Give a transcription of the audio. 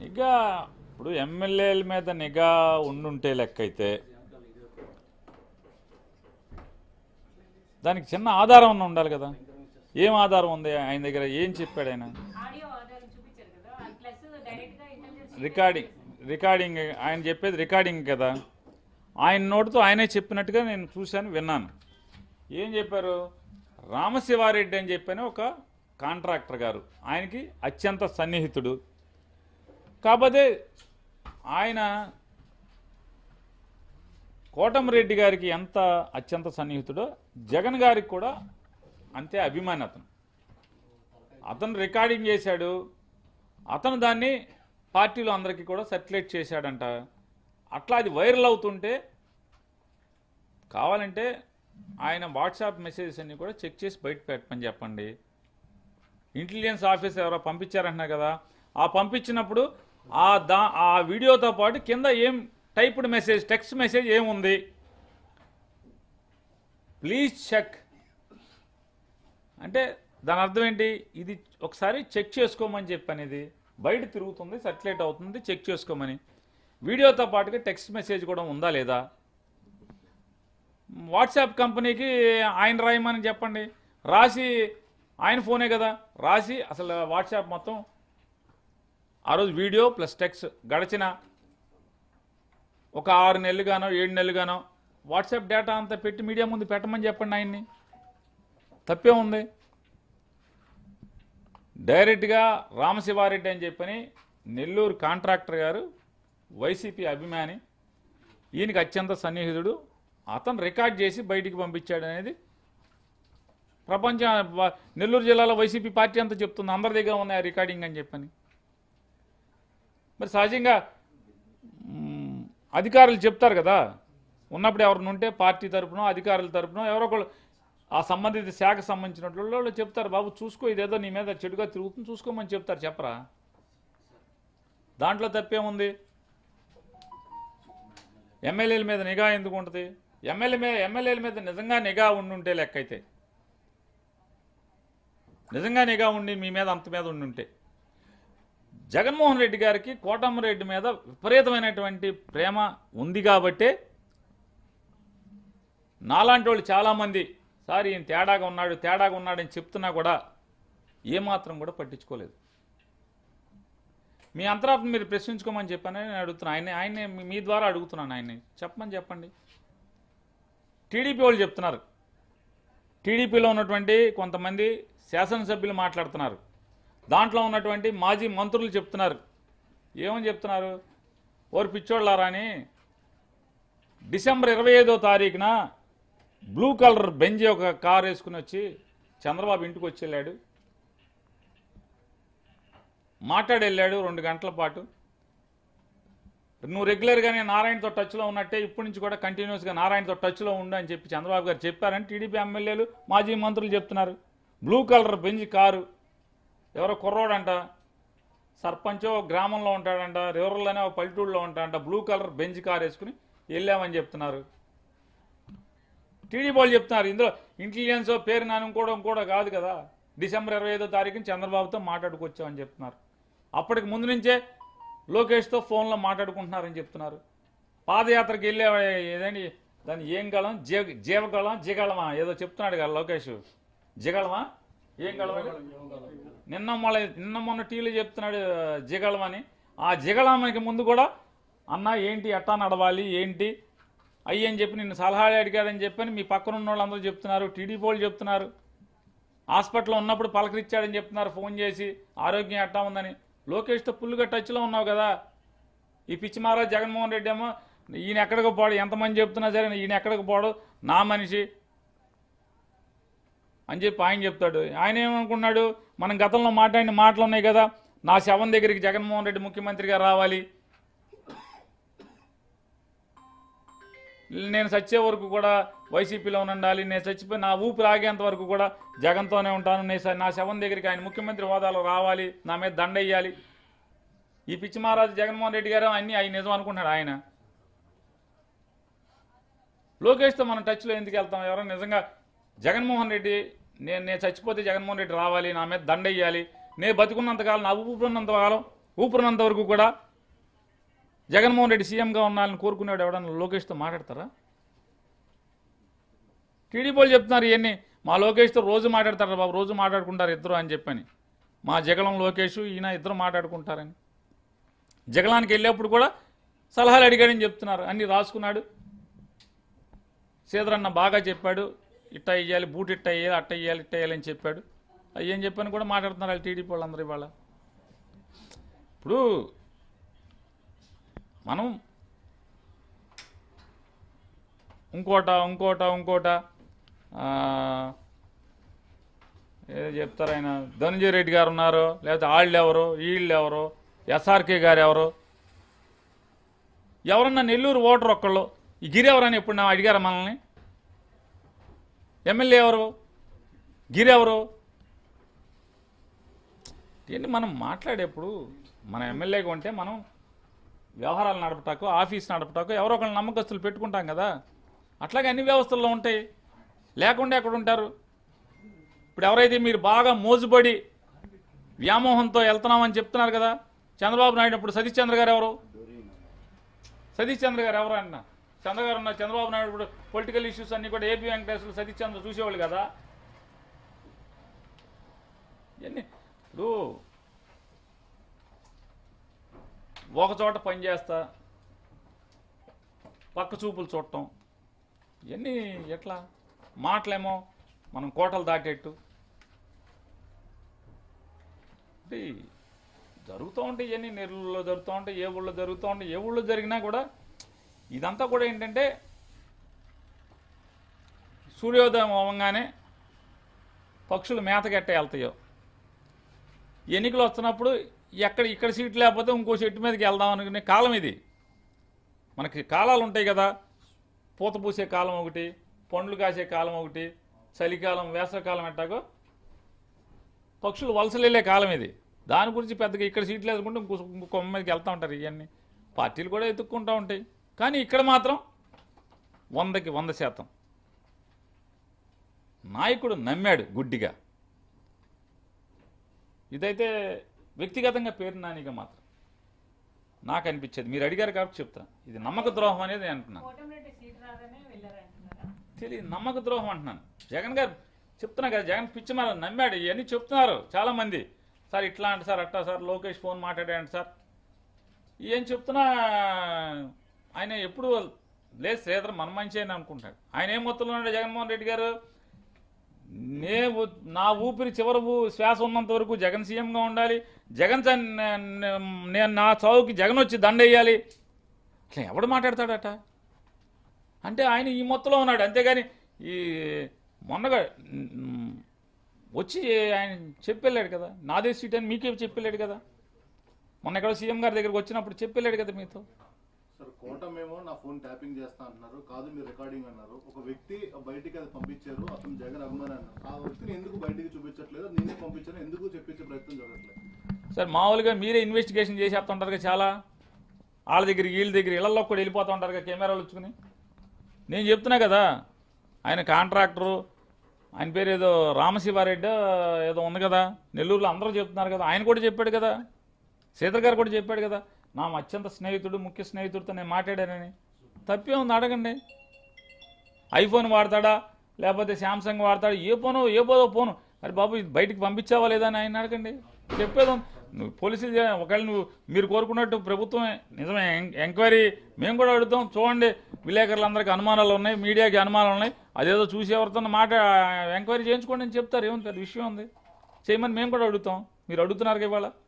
నిఘా ఇప్పుడు ఎమ్మెల్యేల మీద నిఘా ఉండుంటే లెక్క అయితే దానికి చిన్న ఆధారం ఉండాలి కదా ఏం ఆధారం ఉంది ఆయన దగ్గర ఏం చెప్పాడు ఆయన రికార్డింగ్ రికార్డింగ్ ఆయన చెప్పేది రికార్డింగ్ కదా ఆయన నోటితో ఆయనే చెప్పినట్టుగా నేను చూశాను విన్నాను ఏం చెప్పారు రామశివారెడ్డి అని చెప్పని ఒక కాంట్రాక్టర్ గారు ఆయనకి అత్యంత సన్నిహితుడు కాకపోతే ఆయన కోటమిరెడ్డి గారికి ఎంత అత్యంత సన్నిహితుడో జగన్ గారికి కూడా అంతే అభిమాని అతను అతను రికార్డింగ్ చేశాడు అతను దాన్ని పార్టీలో అందరికీ కూడా సర్క్యులేట్ చేశాడంట అట్లా అది వైరల్ అవుతుంటే కావాలంటే ఆయన వాట్సాప్ మెసేజెస్ అన్నీ కూడా చెక్ చేసి బయట పెట్టమని చెప్పండి ఇంటెలిజెన్స్ ఆఫీస్ ఎవరో పంపించారంటున్నా కదా ఆ పంపించినప్పుడు ఆ దా ఆ వీడియోతో పాటు కింద ఏం టైప్డ్ మెసేజ్ టెక్స్ట్ మెసేజ్ ఏముంది ప్లీజ్ చెక్ అంటే దాని అర్థం ఏంటి ఇది ఒకసారి చెక్ చేసుకోమని చెప్పని ఇది బయట తిరుగుతుంది సర్టిలైట్ అవుతుంది చెక్ చేసుకోమని వీడియోతో పాటుగా టెక్స్ట్ మెసేజ్ కూడా ఉందా లేదా వాట్సాప్ కంపెనీకి ఆయన రాయమని చెప్పండి రాసి ఆయన ఫోనే కదా రాసి అసలు వాట్సాప్ మొత్తం ఆ రోజు వీడియో ప్లస్ టెక్స్ గడిచిన ఒక ఆరు నెలలుగానో ఏడు నెలలుగానో వాట్సాప్ డేటా అంతా పెట్టి మీడియా ముందు పెట్టమని చెప్పండి ఆయన్ని తప్పే ఉంది డైరెక్ట్గా రామశివారెడ్డి అని చెప్పని నెల్లూరు కాంట్రాక్టర్ గారు వైసీపీ అభిమాని ఈయనకి అత్యంత సన్నిహితుడు అతను రికార్డ్ చేసి బయటికి పంపించాడు అనేది ప్రపంచ నెల్లూరు జిల్లాలో వైసీపీ పార్టీ అంతా చెప్తుంది అందరి దగ్గర ఉన్నాయి ఆ రికార్డింగ్ అని చెప్పని మరి సహజంగా అధికారులు చెప్తారు కదా ఉన్నప్పుడు ఎవరిని ఉంటే పార్టీ తరఫున అధికారుల తరఫున ఎవరో ఒకళ్ళు ఆ సంబంధిత శాఖ సంబంధించిన వాళ్ళు చెప్తారు బాబు చూసుకో ఇదేదో నీ మీద చెడుగా తిరుగుతుంది చూసుకోమని చెప్తారు చెప్పరా దాంట్లో తప్పేముంది ఎమ్మెల్యేల మీద నిఘా ఎందుకు ఉంటుంది ఎమ్మెల్యే మీద ఎమ్మెల్యేల మీద నిజంగా నిఘా ఉండుంటే లెక్కైతే నిజంగా నిఘా ఉండి మీ మీద అంత మీద ఉండి ఉంటే జగన్మోహన్ రెడ్డి గారికి రెడ్డి మీద విపరీతమైనటువంటి ప్రేమ ఉంది కాబట్టి నాలాంటి వాళ్ళు చాలామంది సార్ ఈయన తేడాగా ఉన్నాడు తేడాగా ఉన్నాడని చెప్తున్నా కూడా ఏమాత్రం కూడా పట్టించుకోలేదు మీ అంతరాత్మ మీరు ప్రశ్నించుకోమని చెప్పాను నేను అడుగుతున్నాను ఆయన ఆయనే మీ ద్వారా అడుగుతున్నాను ఆయన్ని చెప్పమని చెప్పండి టీడీపీ వాళ్ళు చెప్తున్నారు టీడీపీలో ఉన్నటువంటి కొంతమంది శాసనసభ్యులు మాట్లాడుతున్నారు దాంట్లో ఉన్నటువంటి మాజీ మంత్రులు చెప్తున్నారు ఏమని చెప్తున్నారు ఓరు పిచ్చోళ్ళారా అని డిసెంబర్ ఇరవై ఐదో తారీఖున బ్లూ కలర్ బెంజీ ఒక కారు వేసుకుని వచ్చి చంద్రబాబు ఇంటికి వచ్చి వెళ్ళాడు మాట్లాడి వెళ్ళాడు రెండు గంటల పాటు నువ్వు రెగ్యులర్గానే నారాయణతో టచ్లో ఉన్నట్టే ఇప్పటి నుంచి కూడా కంటిన్యూస్గా నారాయణతో టచ్లో ఉండు అని చెప్పి చంద్రబాబు గారు చెప్పారని టీడీపీ ఎమ్మెల్యేలు మాజీ మంత్రులు చెప్తున్నారు బ్లూ కలర్ బెంజ్ కారు ఎవరో కుర్రోడంట సర్పంచో గ్రామంలో ఉంటాడంట రివర్లోనే అనే పల్లెటూళ్ళలో ఉంటాడంట బ్లూ కలర్ బెంజ్ కారు వేసుకుని వెళ్ళామని చెప్తున్నారు టీడీపీ వాళ్ళు చెప్తున్నారు ఇందులో ఇంటెలిజెన్స్ పేరు నాని కూడా కూడా కాదు కదా డిసెంబర్ ఇరవై ఐదో తారీఖున చంద్రబాబుతో మాట్లాడుకొచ్చామని చెప్తున్నారు అప్పటికి ముందు నుంచే లోకేష్తో ఫోన్లో మాట్లాడుకుంటున్నారని చెప్తున్నారు పాదయాత్రకు వెళ్ళే ఏదండి దాన్ని ఏం గలం జీవ జీవగలం జీగళమా ఏదో చెప్తున్నాడు కదా లోకేష్ జిగళమా ఏం గళమని నిన్న మళ్ళీ నిన్న మొన్న టీవీలో చెప్తున్నాడు జిగళమని ఆ జిగళమ్మకి ముందు కూడా అన్న ఏంటి ఎట్టా నడవాలి ఏంటి అయ్యి అని చెప్పి నిన్ను సలహాలు అడిగాడని చెప్పని మీ పక్కన ఉన్న వాళ్ళందరూ చెప్తున్నారు టీడీపీ వాళ్ళు చెప్తున్నారు హాస్పిటల్లో ఉన్నప్పుడు పలకరిచ్చాడని చెప్తున్నారు ఫోన్ చేసి ఆరోగ్యం ఎట్టా ఉందని లోకేష్తో ఫుల్గా టచ్లో ఉన్నావు కదా ఈ పిచ్చి మహారాజ్ జగన్మోహన్ రెడ్డి ఏమో ఈయన ఎక్కడికి పోడు ఎంతమంది చెప్తున్నా సరే ఈయన ఎక్కడికి పోడు నా మనిషి అని చెప్పి ఆయన చెప్తాడు ఆయన ఏమనుకున్నాడు మనం గతంలో మాట్లాడిన మాటలు ఉన్నాయి కదా నా శవం దగ్గరికి జగన్మోహన్ రెడ్డి ముఖ్యమంత్రిగా రావాలి నేను చచ్చే వరకు కూడా వైసీపీలో ఉండాలి నేను చచ్చిపోయి నా ఊపిరి ఆగేంత వరకు కూడా జగన్తోనే ఉంటాను నేను నా శవం దగ్గరికి ఆయన ముఖ్యమంత్రి హోదాలు రావాలి నా మీద దండ వేయాలి ఈ పిచ్చి మహారాజు జగన్మోహన్ రెడ్డి గారు అన్నీ ఆయన నిజం అనుకున్నాడు ఆయన లోకేష్తో మనం టచ్లో ఎందుకు వెళ్తాం ఎవరైనా నిజంగా జగన్మోహన్ రెడ్డి నేను నేను చచ్చిపోతే జగన్మోహన్ రెడ్డి రావాలి నా మీద దండ వేయాలి నేను బతుకున్నంతకాలం నా ఊపిరినంతకాలం ఊపిరినంత వరకు కూడా జగన్మోహన్ రెడ్డి సీఎంగా ఉండాలని కోరుకునేవాడు ఎవడన్నా లోకేష్తో మాట్లాడతారా టీడీపీ చెప్తున్నారు ఇవన్నీ మా లోకేష్తో రోజు మాట్లాడతారు బాబు రోజు మాట్లాడుకుంటారు ఇద్దరు అని చెప్పని మా జగలం లోకేష్ ఈయన ఇద్దరు మాట్లాడుకుంటారని జగలానికి వెళ్ళేప్పుడు కూడా సలహాలు అడిగాడని చెప్తున్నారు అన్నీ రాసుకున్నాడు సీదరన్న బాగా చెప్పాడు ఇట్ట వేయాలి బూట్ ఇట్ట వేయాలి అట్ట వేయాలి ఇట్ట వేయాలి అని చెప్పాడు అవి ఏం చెప్పని కూడా మాట్లాడుతున్నారు వాళ్ళు టీడీపీ వాళ్ళందరూ ఇవాళ ఇప్పుడు మనం ఇంకోట ఇంకోట ఇంకోట ఏదో చెప్తారు ఆయన ధనుంజయ రెడ్డి గారు ఉన్నారు లేకపోతే వాళ్ళు ఎవరు వీళ్ళు ఎవరు ఎస్ఆర్కే గారు ఎవరు ఎవరన్నా నెల్లూరు ఓటర్ ఒక్కళ్ళు ఈ గిరి ఎవరని ఎప్పుడు అడిగారా మనల్ని ఎమ్మెల్యే ఎవరు గిరెవరు ఏంటి మనం మాట్లాడేప్పుడు మన ఎమ్మెల్యే ఉంటే మనం వ్యవహారాలు నడపటాకు ఆఫీస్ నడపటాకు ఎవరో ఒకళ్ళు నమ్మకస్తులు పెట్టుకుంటాం కదా అట్లాగే అన్ని వ్యవస్థల్లో ఉంటాయి లేకుండా ఎక్కడ ఉంటారు ఇప్పుడు ఎవరైతే మీరు బాగా మోజుబడి వ్యామోహంతో వెళ్తున్నామని చెప్తున్నారు కదా చంద్రబాబు నాయుడు ఇప్పుడు సతీష్ చంద్ర గారు ఎవరు సతీష్ చంద్ర గారు ఎవరు అన్నా చంద్రగారు ఉన్న చంద్రబాబు నాయుడు కూడా పొలిటికల్ ఇష్యూస్ అన్నీ కూడా ఏపీ వెంకటేశ్వర సతీష్ చంద్ర చూసేవాళ్ళు కదా ఇవన్నీ ఇప్పుడు ఒకచోట పనిచేస్తా పక్క చూపులు చూడటం ఇవన్నీ ఎట్లా మాటలేమో మనం కోటలు దాటేట్టు జరుగుతూ ఉంటాయి ఇవన్నీ నెల్లూరులో జరుగుతూ ఉంటాయి ఏ ఊళ్ళో జరుగుతూ ఉంటాయి ఏ ఊళ్ళో జరిగినా కూడా ఇదంతా కూడా ఏంటంటే సూర్యోదయం అవ్వగానే పక్షులు మేతగట్ట వెళ్తాయో ఎన్నికలు వస్తున్నప్పుడు ఎక్కడ ఇక్కడ సీట్ లేకపోతే ఇంకో చెట్టు మీదకి వెళ్దాం అనుకునే కాలం ఇది మనకి కాలాలు ఉంటాయి కదా పూత పూసే కాలం ఒకటి పండ్లు కాసే కాలం ఒకటి చలికాలం వేసవికాలం ఎట్టాగో పక్షులు వలసలేలే కాలం ఇది దాని గురించి పెద్దగా ఇక్కడ సీట్లు వేసుకుంటే ఇంకో ఇంకో కొమ్మ మీదకి వెళ్తూ ఉంటారు ఇవన్నీ పార్టీలు కూడా ఎత్తుక్కుంటూ ఉంటాయి కానీ ఇక్కడ మాత్రం వందకి వంద శాతం నాయకుడు నమ్మాడు గుడ్డిగా ఇదైతే వ్యక్తిగతంగా పేరు నానిగా మాత్రం నాకు అనిపించేది మీరు అడిగారు కాబట్టి చెప్తాను ఇది నమ్మక ద్రోహం అనేది అంటున్నాను తెలియదు నమ్మక ద్రోహం అంటున్నాను జగన్ గారు చెప్తున్నా కదా జగన్ పిచ్చి మన నమ్మాడు ఇవన్నీ చెప్తున్నారు చాలామంది సార్ ఇట్లా అంటే సార్ అట్టా సార్ లోకేష్ ఫోన్ మాట్లాడాడు సార్ ఏం చెప్తున్నా ఆయన ఎప్పుడు లేదు శ్రీధర్ మన మంచి అని అనుకుంటాడు ఆయన ఏ మొత్తంలో ఉన్నాడు జగన్మోహన్ రెడ్డి గారు నే నా ఊపిరి చివరి శ్వాస ఉన్నంత వరకు జగన్ సీఎంగా ఉండాలి జగన్ నేను నా చావుకి జగన్ వచ్చి దండేయాలి అట్లా ఎవడు మాట్లాడతాడట అంటే ఆయన ఈ మొత్తంలో ఉన్నాడు అంతేగాని ఈ మొన్నగా వచ్చి ఆయన చెప్పెళ్ళాడు కదా నాదే సీట్ అని మీకే చెప్పెళ్ళాడు కదా మొన్న ఎక్కడో సీఎం గారి దగ్గరికి వచ్చినప్పుడు చెప్పెళ్ళాడు కదా మీతో సార్ కోటం ఏమో నా ఫోన్ ట్యాపింగ్ చేస్తా అంటున్నారు కాదు మీరు రికార్డింగ్ అన్నారు ఒక వ్యక్తి బయటికి అది పంపించారు అతను జగన్ అభిమాని అన్నారు ఆ వ్యక్తిని ఎందుకు బయటికి చూపించట్లేదు నేనే పంపించాను ఎందుకు చెప్పించే ప్రయత్నం జరగట్లేదు సార్ మామూలుగా మీరే ఇన్వెస్టిగేషన్ చేసేస్తుంటారు చాలా వాళ్ళ దగ్గర వీళ్ళ దగ్గర ఇళ్లలో కూడా వెళ్ళిపోతూ ఉంటారు కెమెరాలు వచ్చుకుని నేను చెప్తున్నా కదా ఆయన కాంట్రాక్టరు ఆయన పేరు ఏదో రామశివారెడ్డి ఏదో ఉంది కదా నెల్లూరులో అందరూ చెప్తున్నారు కదా ఆయన కూడా చెప్పాడు కదా సీతర్ గారు కూడా చెప్పాడు కదా నా అత్యంత స్నేహితుడు ముఖ్య స్నేహితుడితో నేను మాట్లాడానని తప్పే ఉంది అడగండి ఐఫోన్ వాడతాడా లేకపోతే శాంసంగ్ వాడతాడు ఏ ఫోను ఏ పోదో ఫోను మరి బాబు బయటికి పంపించావా లేదా అని ఆయన అడగండి చెప్పేదాం నువ్వు పోలీసులు ఒకవేళ నువ్వు మీరు కోరుకున్నట్టు ప్రభుత్వమే నిజమే ఎంక్వైరీ మేము కూడా అడుగుతాం చూడండి విలేకరులందరికీ అనుమానాలు ఉన్నాయి మీడియాకి అనుమానాలు ఉన్నాయి అదేదో చూసి ఎవరితో మాట ఎంక్వైరీ చేయించుకోండి అని చెప్తారు ఏమంటారు విషయం ఉంది చేయమని మేము కూడా అడుగుతాం మీరు అడుగుతున్నారు ఇవాళ